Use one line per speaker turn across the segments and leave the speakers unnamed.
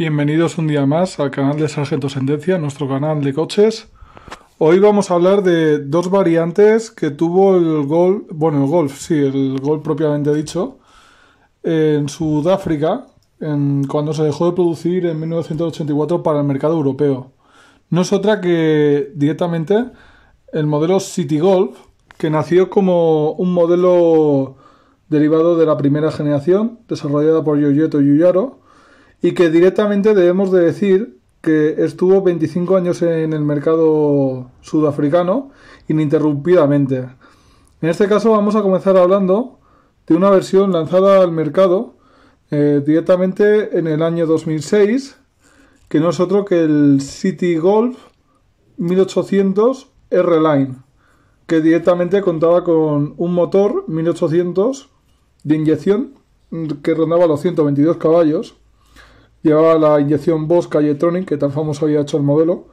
Bienvenidos un día más al canal de Sargento Sendencia, nuestro canal de coches. Hoy vamos a hablar de dos variantes que tuvo el Golf, bueno, el Golf, sí, el Golf propiamente dicho, en Sudáfrica, cuando se dejó de producir en 1984 para el mercado europeo. No es otra que directamente el modelo City Golf, que nació como un modelo derivado de la primera generación, desarrollada por Yoyeto Yuyaro y que directamente debemos de decir que estuvo 25 años en el mercado sudafricano ininterrumpidamente. En este caso vamos a comenzar hablando de una versión lanzada al mercado eh, directamente en el año 2006, que no es otro que el City Golf 1800 R-Line, que directamente contaba con un motor 1800 de inyección que rondaba los 122 caballos llevaba la inyección Bosch Calletronic, que tan famoso había hecho el modelo,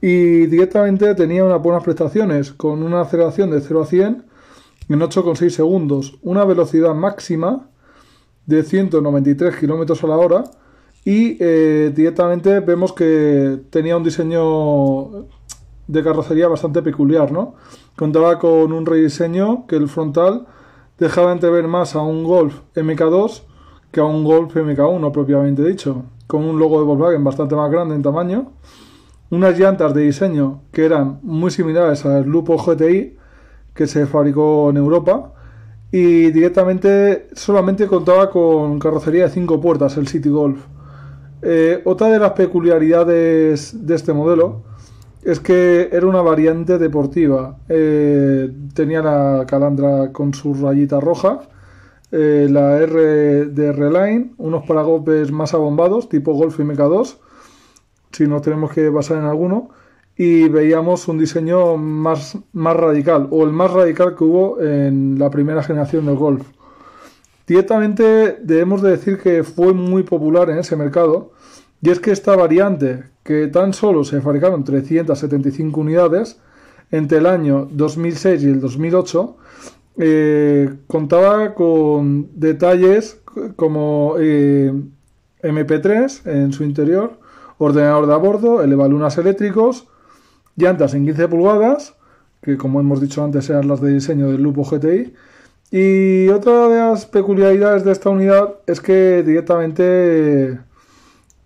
y directamente tenía unas buenas prestaciones, con una aceleración de 0 a 100 en 8,6 segundos, una velocidad máxima de 193 km a la hora, y eh, directamente vemos que tenía un diseño de carrocería bastante peculiar, ¿no? Contaba con un rediseño que el frontal dejaba entrever más a un Golf MK2 a un Golf MK1 propiamente dicho, con un logo de Volkswagen bastante más grande en tamaño, unas llantas de diseño que eran muy similares al Lupo GTI que se fabricó en Europa y directamente solamente contaba con carrocería de 5 puertas el City Golf. Eh, otra de las peculiaridades de este modelo es que era una variante deportiva. Eh, tenía la calandra con sus rayitas rojas eh, la R de R-Line, unos paragolpes más abombados, tipo Golf y MK2, si nos tenemos que basar en alguno, y veíamos un diseño más, más radical, o el más radical que hubo en la primera generación del Golf. Directamente debemos de decir que fue muy popular en ese mercado, y es que esta variante, que tan solo se fabricaron 375 unidades, entre el año 2006 y el 2008, eh, contaba con detalles como eh, MP3 en su interior, ordenador de a bordo, elevalunas eléctricos, llantas en 15 pulgadas, que como hemos dicho antes eran las de diseño del Lupo GTI. Y otra de las peculiaridades de esta unidad es que directamente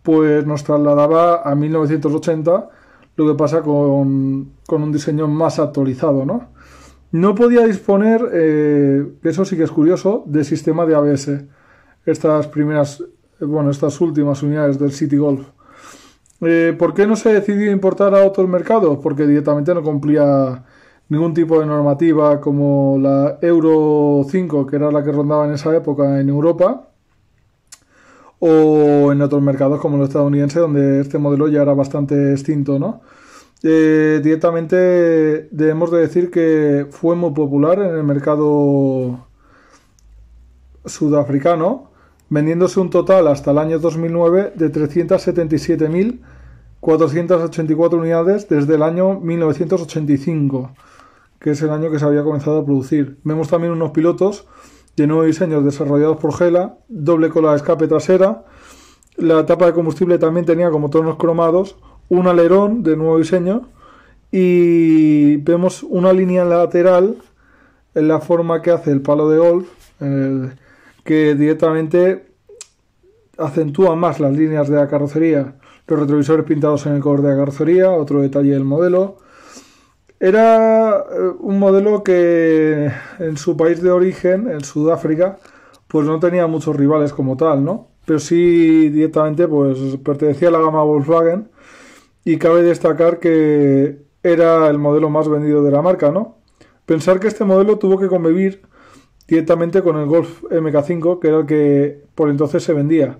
pues nos trasladaba a 1980, lo que pasa con, con un diseño más actualizado, ¿no? No podía disponer, eh, eso sí que es curioso, de sistema de ABS. Estas primeras, eh, bueno, estas últimas unidades del City Golf. Eh, ¿Por qué no se decidió importar a otros mercados? Porque directamente no cumplía ningún tipo de normativa como la Euro 5, que era la que rondaba en esa época en Europa, o en otros mercados como los estadounidense, donde este modelo ya era bastante extinto, ¿no? Eh, directamente debemos de decir que fue muy popular en el mercado sudafricano, vendiéndose un total hasta el año 2009 de 377.484 unidades desde el año 1985, que es el año que se había comenzado a producir. Vemos también unos pilotos de nuevos diseños desarrollados por Gela, doble cola de escape trasera, la tapa de combustible también tenía como tonos cromados, un alerón de nuevo diseño y vemos una línea lateral en la forma que hace el palo de golf que directamente acentúa más las líneas de la carrocería los retrovisores pintados en el color de la carrocería otro detalle del modelo era eh, un modelo que en su país de origen en Sudáfrica pues no tenía muchos rivales como tal no pero sí directamente pues pertenecía a la gama Volkswagen y cabe destacar que era el modelo más vendido de la marca, ¿no? Pensar que este modelo tuvo que convivir directamente con el Golf MK5, que era el que por entonces se vendía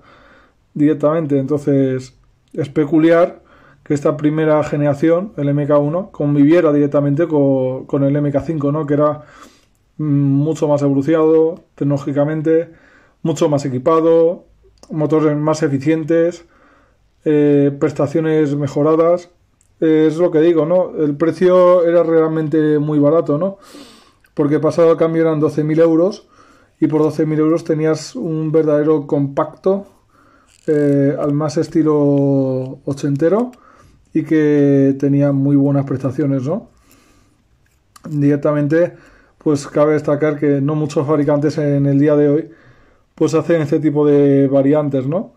directamente. Entonces es peculiar que esta primera generación, el MK1, conviviera directamente con, con el MK5, ¿no? Que era mm, mucho más evolucionado tecnológicamente, mucho más equipado, motores más eficientes eh, prestaciones mejoradas. es lo que digo, ¿no? El precio era realmente muy barato, ¿no? Porque pasado el cambio eran 12.000 euros y por 12.000 euros tenías un verdadero compacto eh, al más estilo ochentero y que tenía muy buenas prestaciones, ¿no? Directamente, pues cabe destacar que no muchos fabricantes en el día de hoy pues hacen este tipo de variantes, ¿no?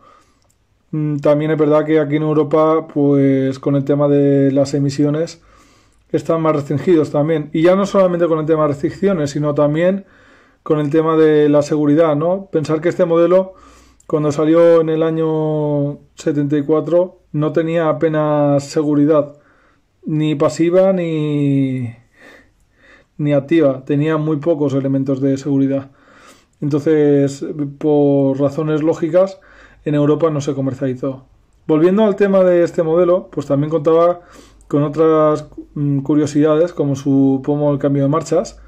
Mm, también es verdad que aquí en Europa, pues con el tema de las emisiones, están más restringidos también. Y ya no solamente con el tema de restricciones, sino también con el tema de la seguridad, ¿no? Pensar que este modelo, cuando salió en el año 74, no tenía apenas seguridad, ni pasiva ni, ni activa, tenía muy pocos elementos de seguridad. Entonces, por razones lógicas, en Europa no se comercializó. Volviendo al tema de este modelo, pues también contaba con otras mm, curiosidades como su pomo el cambio de marchas,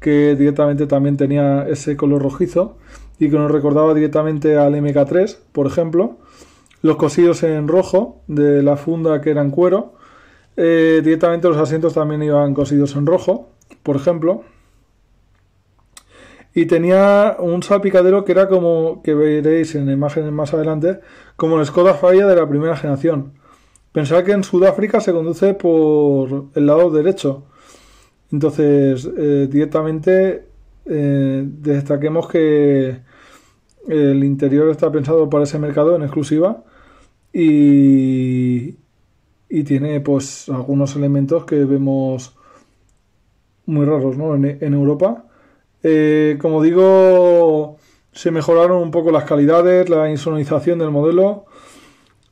que directamente también tenía ese color rojizo y que nos recordaba directamente al MK3, por ejemplo, los cosidos en rojo de la funda que eran cuero, eh, directamente los asientos también iban cosidos en rojo, por ejemplo, y tenía un salpicadero que era como, que veréis en imágenes más adelante, como el Skoda Fabia de la primera generación. Pensad que en Sudáfrica se conduce por el lado derecho. Entonces, eh, directamente eh, destaquemos que el interior está pensado para ese mercado en exclusiva y, y tiene pues algunos elementos que vemos muy raros ¿no? en Europa eh, como digo, se mejoraron un poco las calidades, la insonorización del modelo.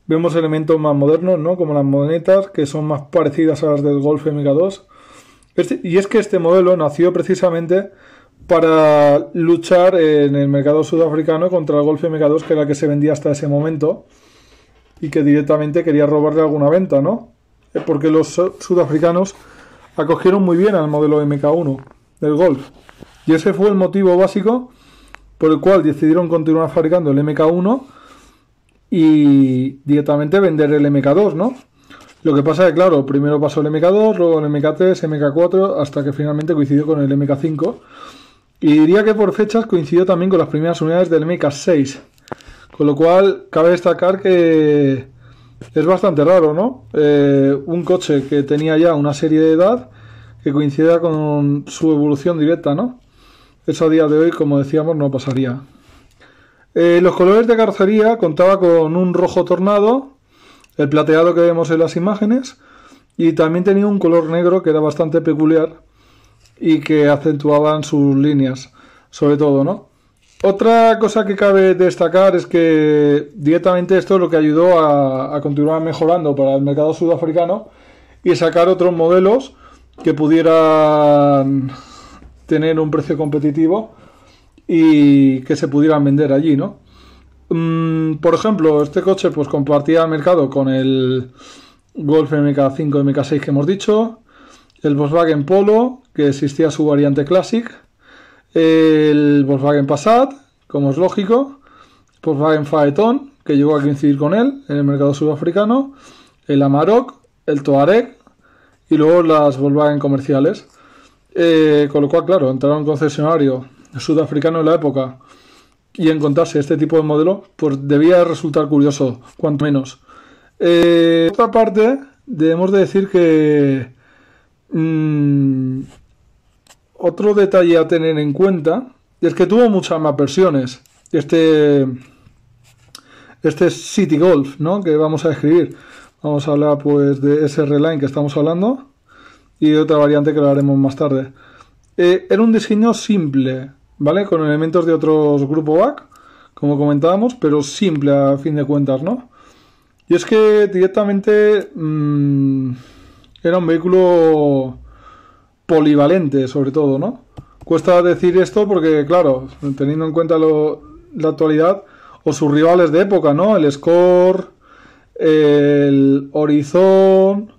Vemos elementos más modernos, ¿no? Como las monetas, que son más parecidas a las del Golf MK2. Este, y es que este modelo nació precisamente para luchar en el mercado sudafricano contra el Golf MK2, que era el que se vendía hasta ese momento, y que directamente quería robarle alguna venta, ¿no? Eh, porque los sudafricanos acogieron muy bien al modelo MK1 del Golf. Y ese fue el motivo básico por el cual decidieron continuar fabricando el MK1 y directamente vender el MK2, ¿no? Lo que pasa es que, claro, primero pasó el MK2, luego el MK3, MK4, hasta que finalmente coincidió con el MK5. Y diría que por fechas coincidió también con las primeras unidades del MK6. Con lo cual, cabe destacar que es bastante raro, ¿no? Eh, un coche que tenía ya una serie de edad que coincida con su evolución directa, ¿no? Eso a día de hoy, como decíamos, no pasaría. Eh, los colores de carrocería contaba con un rojo tornado, el plateado que vemos en las imágenes, y también tenía un color negro que era bastante peculiar y que acentuaban sus líneas, sobre todo, ¿no? Otra cosa que cabe destacar es que directamente esto es lo que ayudó a continuar mejorando para el mercado sudafricano y sacar otros modelos que pudieran tener un precio competitivo y que se pudieran vender allí, ¿no? Mm, por ejemplo, este coche pues compartía el mercado con el Golf MK5 y MK6 que hemos dicho, el Volkswagen Polo, que existía su variante Classic, el Volkswagen Passat, como es lógico, Volkswagen Phaeton, que llegó a coincidir con él en el mercado sudafricano, el Amarok, el Touareg y luego las Volkswagen comerciales. Eh, con lo cual, claro, entrar a un concesionario sudafricano en la época y encontrarse este tipo de modelo, pues debía resultar curioso, cuanto menos. Eh, otra parte, debemos de decir que mm, otro detalle a tener en cuenta es que tuvo muchas más versiones. Este, este City Golf, ¿no? Que vamos a escribir. Vamos a hablar pues de ese Line que estamos hablando y otra variante que lo haremos más tarde. Eh, era un diseño simple, ¿vale? Con elementos de otros grupos back, como comentábamos, pero simple a fin de cuentas, ¿no? Y es que directamente mm, era un vehículo polivalente, sobre todo, ¿no? Cuesta decir esto porque, claro, teniendo en cuenta la actualidad o sus rivales de época, ¿no? El Score, el Horizon,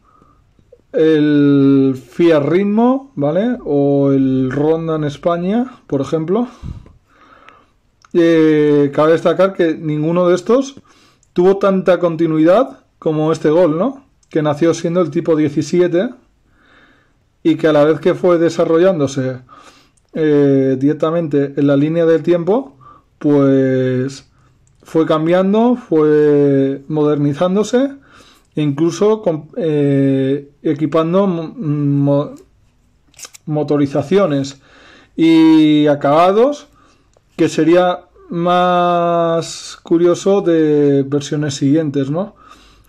el Fiat Ritmo, ¿vale? O el Ronda en España, por ejemplo. Eh, cabe destacar que ninguno de estos tuvo tanta continuidad como este gol, ¿no? Que nació siendo el tipo 17 y que a la vez que fue desarrollándose eh, directamente en la línea del tiempo, pues fue cambiando, fue modernizándose incluso eh, equipando motorizaciones y acabados, que sería más curioso de versiones siguientes, ¿no?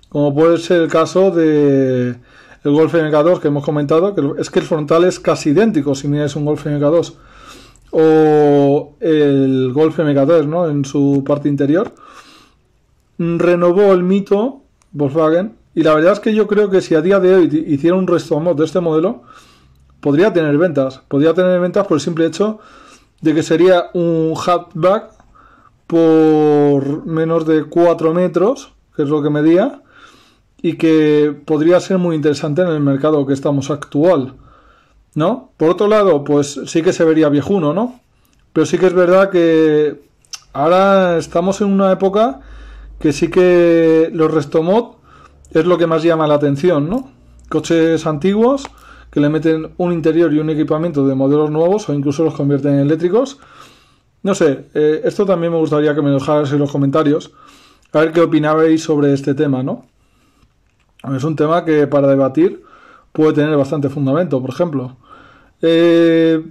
Como puede ser el caso de el Golf MK2 que hemos comentado, que es que el frontal es casi idéntico si miráis un Golf MK2 o el Golf mk 2 ¿no? En su parte interior renovó el mito Volkswagen. Y la verdad es que yo creo que si a día de hoy hiciera un restomod de este modelo, podría tener ventas. Podría tener ventas por el simple hecho de que sería un hatchback por menos de 4 metros, que es lo que medía, y que podría ser muy interesante en el mercado que estamos actual. ¿No? Por otro lado, pues sí que se vería viejuno, ¿no? Pero sí que es verdad que ahora estamos en una época que sí que los restomod es lo que más llama la atención, ¿no? Coches antiguos que le meten un interior y un equipamiento de modelos nuevos o incluso los convierten en eléctricos. No sé, eh, esto también me gustaría que me dejaras en los comentarios, a ver qué opinabais sobre este tema, ¿no? Es un tema que para debatir puede tener bastante fundamento, por ejemplo. Eh,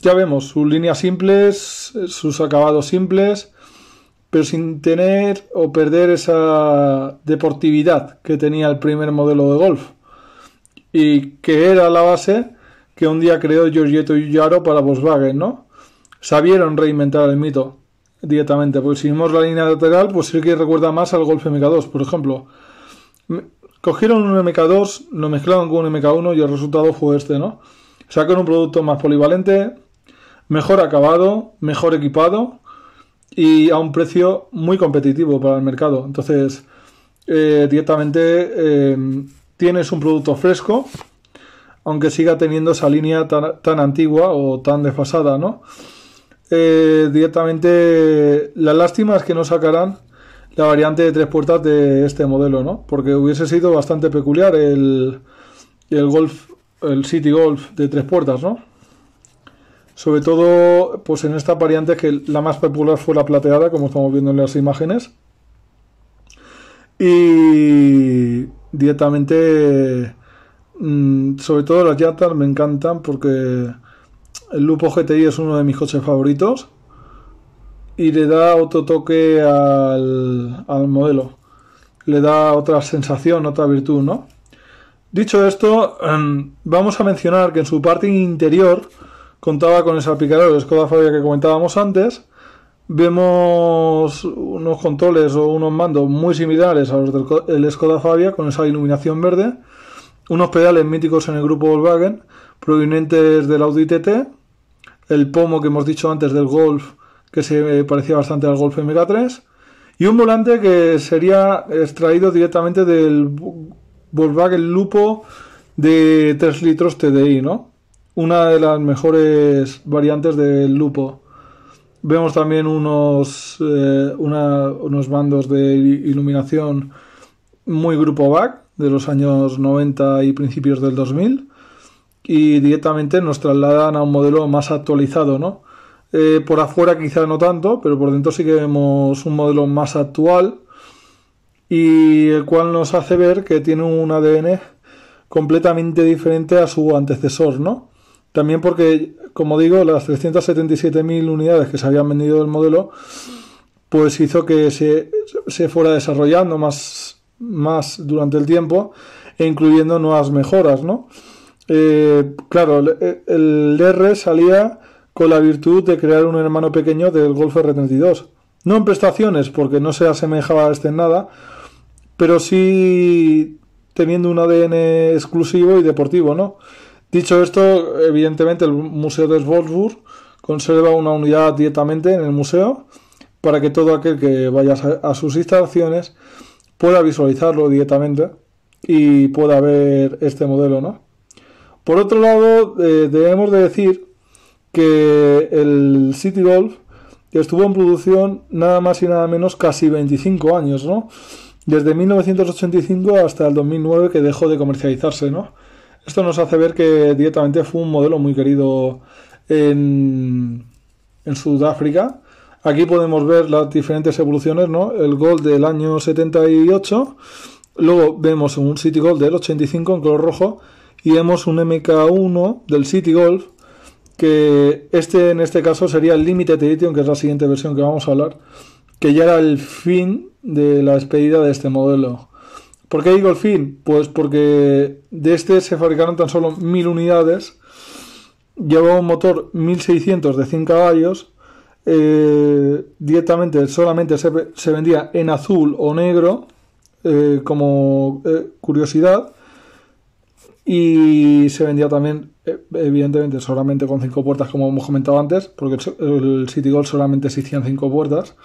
ya vemos, sus líneas simples, eh, sus acabados simples, pero sin tener o perder esa deportividad que tenía el primer modelo de golf y que era la base que un día creó Giorgetto Yaro para Volkswagen, ¿no? Sabieron reinventar el mito directamente, porque si vemos la línea lateral, pues sí que recuerda más al Golf MK2, por ejemplo. Cogieron un MK2, lo mezclaron con un MK1 y el resultado fue este, ¿no? Sacaron un producto más polivalente, mejor acabado, mejor equipado, y a un precio muy competitivo para el mercado. Entonces, eh, directamente eh, tienes un producto fresco, aunque siga teniendo esa línea tan, antigua o tan desfasada, ¿no? Eh, directamente, la lástima es que no sacarán la variante de tres puertas de este modelo, ¿no? Porque hubiese sido bastante peculiar el, el Golf, el City Golf de tres puertas, ¿no? Sobre todo, pues en esta variante que la más popular fue la plateada, como estamos viendo en las imágenes. Y directamente, mm, sobre todo las yatas me encantan porque el Lupo GTI es uno de mis coches favoritos y le da otro toque al, al, modelo. Le da otra sensación, otra virtud, ¿no? Dicho esto, em, vamos a mencionar que en su parte interior contaba con esa aplicador de Skoda Fabia que comentábamos antes. Vemos unos controles o unos mandos muy similares a los del Skoda Fabia con esa iluminación verde. Unos pedales míticos en el grupo Volkswagen provenientes del Audi TT. El pomo que hemos dicho antes del Golf que se parecía bastante al Golf MK3. Y un volante que sería extraído directamente del Volkswagen Lupo de 3 litros TDI, ¿no? una de las mejores variantes del lupo. Vemos también unos, eh, unos bandos de iluminación muy grupo back de los años 90 y principios del 2000 y directamente nos trasladan a un modelo más actualizado, ¿no? Eh, por afuera quizá no tanto, pero por dentro sí que vemos un modelo más actual y el cual nos hace ver que tiene un ADN completamente diferente a su antecesor, ¿no? También porque, como digo, las 377.000 unidades que se habían vendido del modelo, pues hizo que se, se fuera desarrollando más, más durante el tiempo e incluyendo nuevas mejoras, ¿no? Eh, claro, el, el R salía con la virtud de crear un hermano pequeño del Golf R32. No en prestaciones, porque no se asemejaba a este en nada, pero sí teniendo un ADN exclusivo y deportivo, ¿no? Dicho esto, evidentemente el Museo de Wolfsburg conserva una unidad directamente en el museo para que todo aquel que vaya a sus instalaciones pueda visualizarlo directamente y pueda ver este modelo, ¿no? Por otro lado, eh, debemos de decir que el City Golf estuvo en producción nada más y nada menos casi 25 años, ¿no? Desde 1985 hasta el 2009 que dejó de comercializarse, ¿no? Esto nos hace ver que directamente fue un modelo muy querido en, Sudáfrica. Aquí podemos ver las diferentes evoluciones, ¿no? El Gol del año 78, luego vemos un City Golf del 85 en color rojo y vemos un MK1 del City Golf que este en este caso sería el Limited Edition, que es la siguiente versión que vamos a hablar, que ya era el fin de la expedida de este modelo. ¿Por qué digo el fin? Pues porque de este se fabricaron tan solo 1000 unidades, llevaba un motor 1600 de 100 caballos, eh, directamente solamente se, vendía en azul o negro eh, como eh, curiosidad y se vendía también evidentemente solamente con 5 puertas como hemos comentado antes porque el, City Gold solamente existían cinco puertas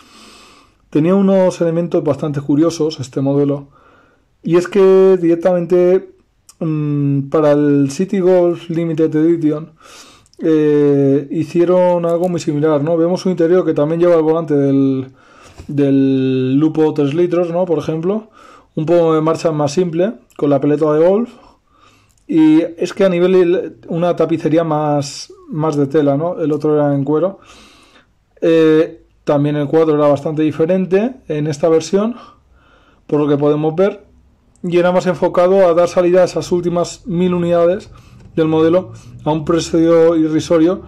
tenía unos elementos bastante curiosos este modelo y es que directamente mm, para el City Golf Limited Edition eh, hicieron algo muy similar, ¿no? Vemos un interior que también lleva el volante del, del Lupo 3 litros, ¿no? Por ejemplo, un poco de marcha más simple, con la peleta de golf. Y es que a nivel una tapicería más, más de tela, ¿no? El otro era en cuero. Eh, también el cuadro era bastante diferente en esta versión, por lo que podemos ver y era más enfocado a dar salida a esas últimas mil unidades del modelo a un precio irrisorio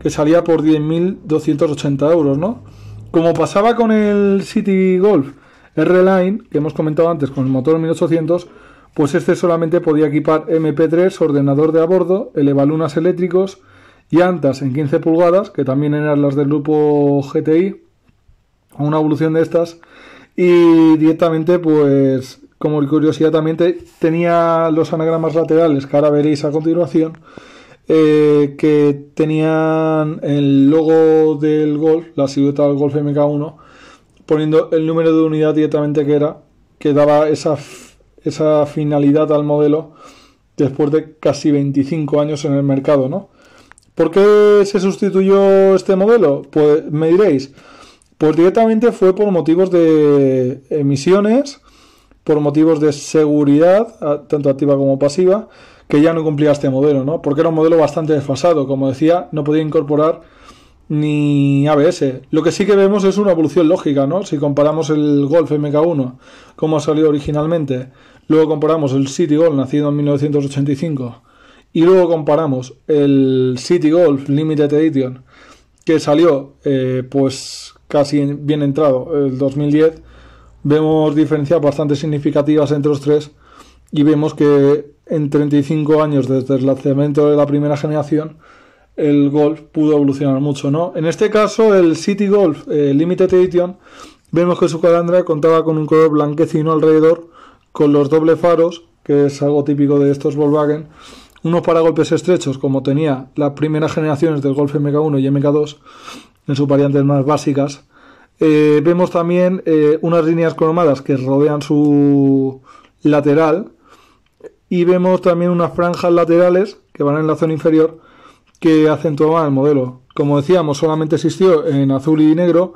que salía por 10.280 euros, ¿no? Como pasaba con el City Golf R-Line, que hemos comentado antes con el motor 1800, pues este solamente podía equipar MP3, ordenador de a bordo, elevalunas eléctricos, llantas en 15 pulgadas, que también eran las del grupo GTI, una evolución de estas, y directamente pues como curiosidad también tenía los anagramas laterales, que ahora veréis a continuación, eh, que tenían el logo del Golf, la silueta del Golf MK1, poniendo el número de unidad directamente que era, que daba esa, esa finalidad al modelo después de casi 25 años en el mercado, ¿no? ¿Por qué se sustituyó este modelo? Pues me diréis, pues directamente fue por motivos de emisiones, por motivos de seguridad, tanto activa como pasiva, que ya no cumplía este modelo, ¿no? Porque era un modelo bastante desfasado, como decía, no podía incorporar ni ABS. Lo que sí que vemos es una evolución lógica, ¿no? Si comparamos el Golf MK1, como ha salido originalmente, luego comparamos el City Golf, nacido en 1985, y luego comparamos el City Golf Limited Edition, que salió, eh, pues, casi bien entrado, el 2010, vemos diferencias bastante significativas entre los tres y vemos que en 35 años desde el lanzamiento de la primera generación el Golf pudo evolucionar mucho, ¿no? En este caso el City Golf eh, Limited Edition vemos que su calandra contaba con un color blanquecino alrededor con los doble faros que es algo típico de estos Volkswagen unos para golpes estrechos como tenía las primeras generaciones del Golf MK1 y MK2 en sus variantes más básicas eh, vemos también eh, unas líneas cromadas que rodean su lateral y vemos también unas franjas laterales que van en la zona inferior que acentúan el modelo. Como decíamos, solamente existió en azul y negro.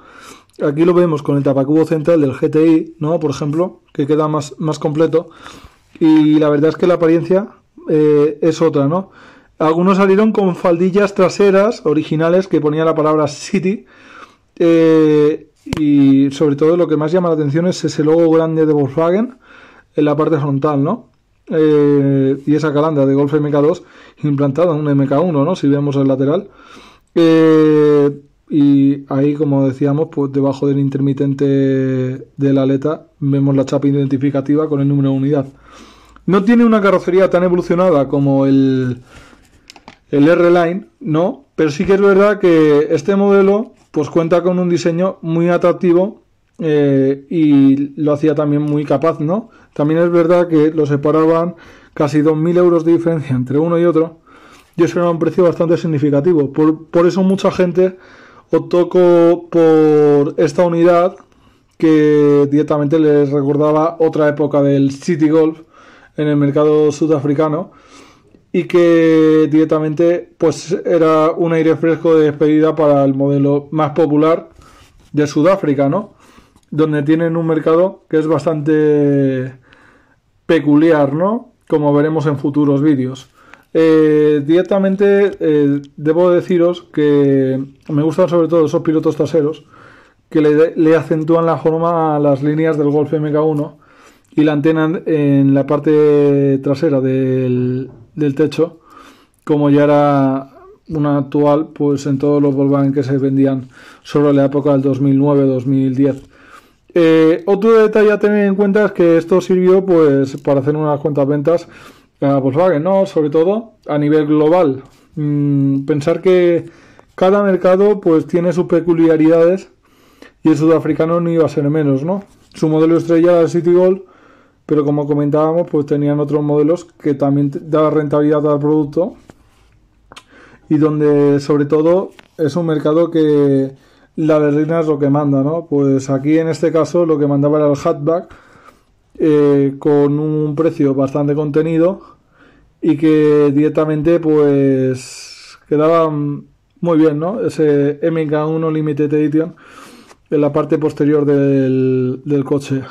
Aquí lo vemos con el tapacubo central del GTI, ¿no? Por ejemplo, que queda más, más completo. Y la verdad es que la apariencia eh, es otra, ¿no? Algunos salieron con faldillas traseras originales que ponía la palabra City. Eh, y sobre todo lo que más llama la atención es ese logo grande de Volkswagen en la parte frontal, ¿no? Eh, y esa calanda de Golf MK2 implantada en un MK1, ¿no? Si vemos el lateral. Eh, y ahí, como decíamos, pues debajo del intermitente de la aleta vemos la chapa identificativa con el número de unidad. No tiene una carrocería tan evolucionada como el, el R-Line, ¿no? Pero sí que es verdad que este modelo pues cuenta con un diseño muy atractivo eh, y lo hacía también muy capaz, ¿no? También es verdad que lo separaban casi 2.000 euros de diferencia entre uno y otro y eso era un precio bastante significativo. Por, por eso mucha gente optó por esta unidad que directamente les recordaba otra época del City Golf en el mercado sudafricano y que directamente pues era un aire fresco de despedida para el modelo más popular de Sudáfrica, ¿no? Donde tienen un mercado que es bastante peculiar, ¿no? Como veremos en futuros vídeos. Eh, directamente eh, debo deciros que me gustan sobre todo esos pilotos traseros que le, acentúan la forma a las líneas del Golf MK1 y la antena en la parte trasera del del techo, como ya era una actual, pues en todos los Volkswagen que se vendían sobre la época del 2009-2010. Eh, otro detalle a tener en cuenta es que esto sirvió pues para hacer unas cuantas ventas a Volkswagen, ¿no? Sobre todo a nivel global. Mm, pensar que cada mercado pues tiene sus peculiaridades y el sudafricano no iba a ser menos, ¿no? Su modelo estrella, de City Gold, pero como comentábamos, pues tenían otros modelos que también daban rentabilidad al producto y donde sobre todo es un mercado que la berlina es lo que manda, ¿no? Pues aquí en este caso lo que mandaba era el hatchback eh, con un precio bastante contenido y que directamente pues quedaba muy bien, ¿no? Ese MK1 Limited Edition en la parte posterior del, del coche.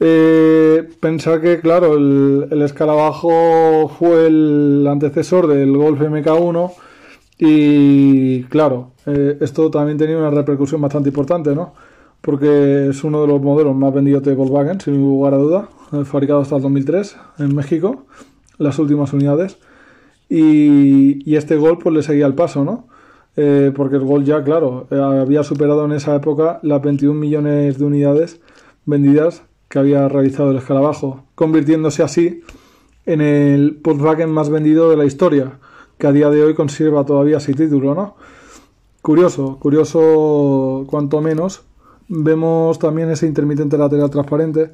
Eh, pensar que, claro, el, escarabajo fue el antecesor del Golf MK1 y, claro, eh, esto también tenía una repercusión bastante importante, ¿no? Porque es uno de los modelos más vendidos de Volkswagen, sin lugar a duda, eh, fabricado hasta el 2003 en México, las últimas unidades. Y, este Golf pues le seguía el paso, ¿no? Eh, porque el Golf ya, claro, había superado en esa época las 21 millones de unidades vendidas que había realizado el escarabajo, convirtiéndose así en el Volkswagen más vendido de la historia, que a día de hoy conserva todavía ese título, ¿no? Curioso, curioso cuanto menos. Vemos también ese intermitente lateral transparente,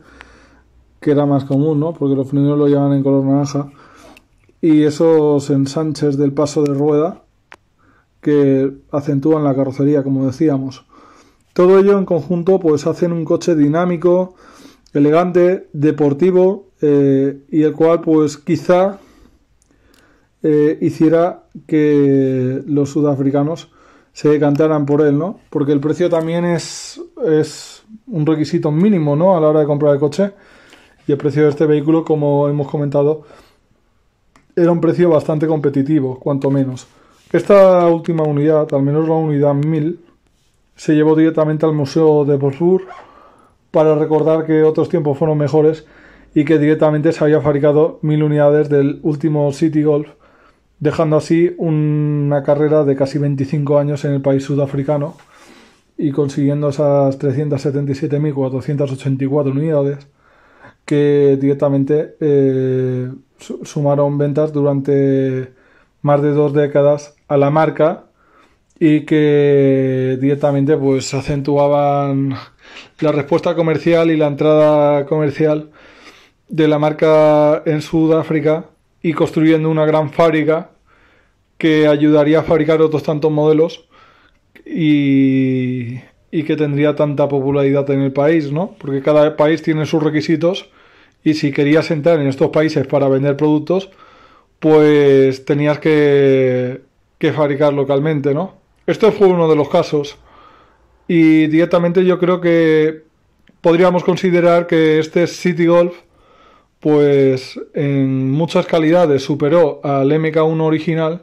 que era más común, ¿no? Porque los frenos lo llevan en color naranja. Y esos ensanches del paso de rueda que acentúan la carrocería, como decíamos. Todo ello en conjunto pues hacen un coche dinámico, elegante, deportivo eh, y el cual pues quizá eh, hiciera que los sudafricanos se decantaran por él, ¿no? Porque el precio también es, es un requisito mínimo, ¿no? A la hora de comprar el coche. Y el precio de este vehículo, como hemos comentado, era un precio bastante competitivo, cuanto menos. Esta última unidad, al menos la unidad 1000, se llevó directamente al Museo de Bordur para recordar que otros tiempos fueron mejores y que directamente se había fabricado mil unidades del último City Golf, dejando así una carrera de casi 25 años en el país sudafricano y consiguiendo esas 377.484 unidades que directamente eh, sumaron ventas durante más de dos décadas a la marca y que directamente pues acentuaban la respuesta comercial y la entrada comercial de la marca en Sudáfrica y construyendo una gran fábrica que ayudaría a fabricar otros tantos modelos y, que tendría tanta popularidad en el país, ¿no? Porque cada país tiene sus requisitos y si querías entrar en estos países para vender productos, pues tenías que, que fabricar localmente, ¿no? Este fue uno de los casos. Y directamente yo creo que podríamos considerar que este City Golf, pues en muchas calidades superó al MK1 original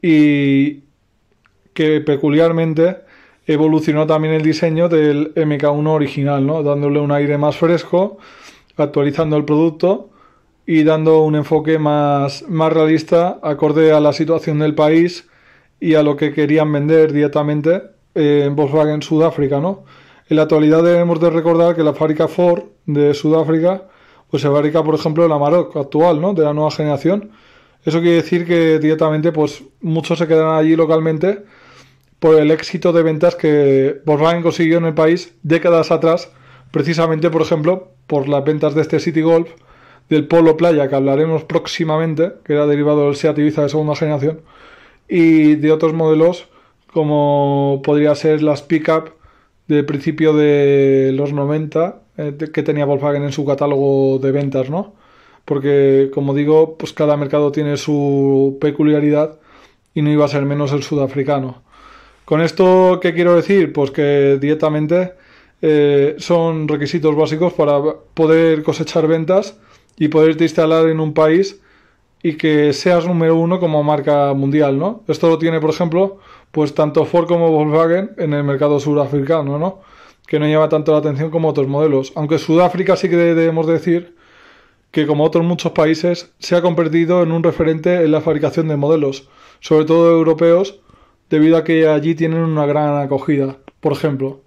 y que peculiarmente evolucionó también el diseño del MK1 original, ¿no? dándole un aire más fresco, actualizando el producto y dando un enfoque más, más realista acorde a la situación del país y a lo que querían vender directamente eh, en Volkswagen Sudáfrica, ¿no? En la actualidad debemos de recordar que la fábrica Ford de Sudáfrica, pues se fabrica, por ejemplo, la Maroc actual, ¿no? De la nueva generación. Eso quiere decir que directamente, pues muchos se quedan allí localmente por el éxito de ventas que Volkswagen consiguió en el país décadas atrás, precisamente, por ejemplo, por las ventas de este City Golf, del Polo Playa, que hablaremos próximamente, que era derivado del Seat Ibiza de segunda generación, y de otros modelos como podría ser las pick-up de principio de los 90 eh, que tenía Volkswagen en su catálogo de ventas, ¿no? Porque, como digo, pues cada mercado tiene su peculiaridad y no iba a ser menos el sudafricano. Con esto, ¿qué quiero decir? Pues que directamente eh, son requisitos básicos para poder cosechar ventas y poderte instalar en un país y que seas número uno como marca mundial, ¿no? Esto lo tiene, por ejemplo, pues tanto Ford como Volkswagen en el mercado sudafricano ¿no? Que no llama tanto la atención como otros modelos. Aunque Sudáfrica sí que debemos decir que como otros muchos países se ha convertido en un referente en la fabricación de modelos, sobre todo europeos, debido a que allí tienen una gran acogida, por ejemplo.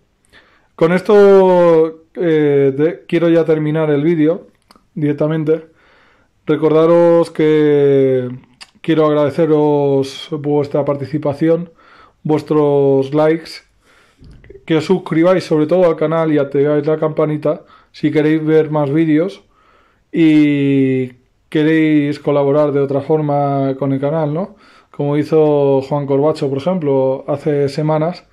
Con esto eh, quiero ya terminar el vídeo directamente. Recordaros que quiero agradeceros vuestra participación vuestros likes, que os suscribáis sobre todo al canal y activáis la campanita si queréis ver más vídeos y queréis colaborar de otra forma con el canal, ¿no? Como hizo Juan Corbacho, por ejemplo, hace semanas,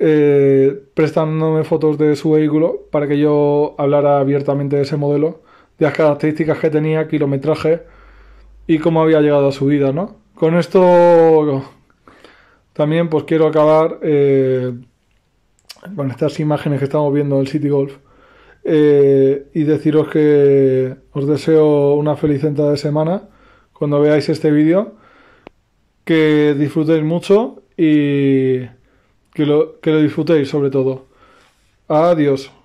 eh, prestándome fotos de su vehículo para que yo hablara abiertamente de ese modelo, de las características que tenía, kilometraje y cómo había llegado a su vida, ¿no? Con esto también pues quiero acabar eh, con estas imágenes que estamos viendo del City Golf eh, y deciros que os deseo una feliz entrada de semana cuando veáis este vídeo, que disfrutéis mucho y que lo disfrutéis sobre todo. Adiós.